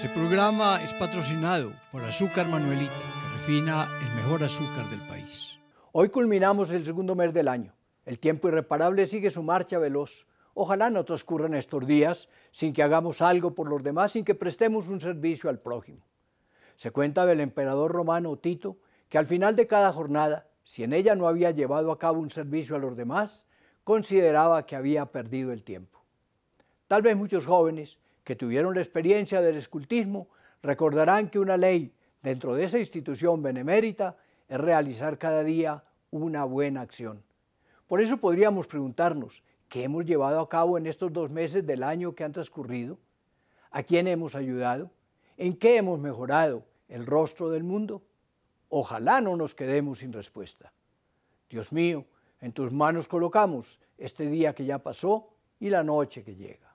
Este programa es patrocinado por Azúcar Manuelita, que refina el mejor azúcar del país. Hoy culminamos el segundo mes del año. El tiempo irreparable sigue su marcha veloz. Ojalá no transcurran estos días sin que hagamos algo por los demás, sin que prestemos un servicio al prójimo. Se cuenta del emperador romano Tito que al final de cada jornada, si en ella no había llevado a cabo un servicio a los demás, consideraba que había perdido el tiempo. Tal vez muchos jóvenes que tuvieron la experiencia del escultismo recordarán que una ley dentro de esa institución benemérita es realizar cada día una buena acción. Por eso podríamos preguntarnos, ¿qué hemos llevado a cabo en estos dos meses del año que han transcurrido? ¿A quién hemos ayudado? ¿En qué hemos mejorado el rostro del mundo? Ojalá no nos quedemos sin respuesta. Dios mío, en tus manos colocamos este día que ya pasó y la noche que llega.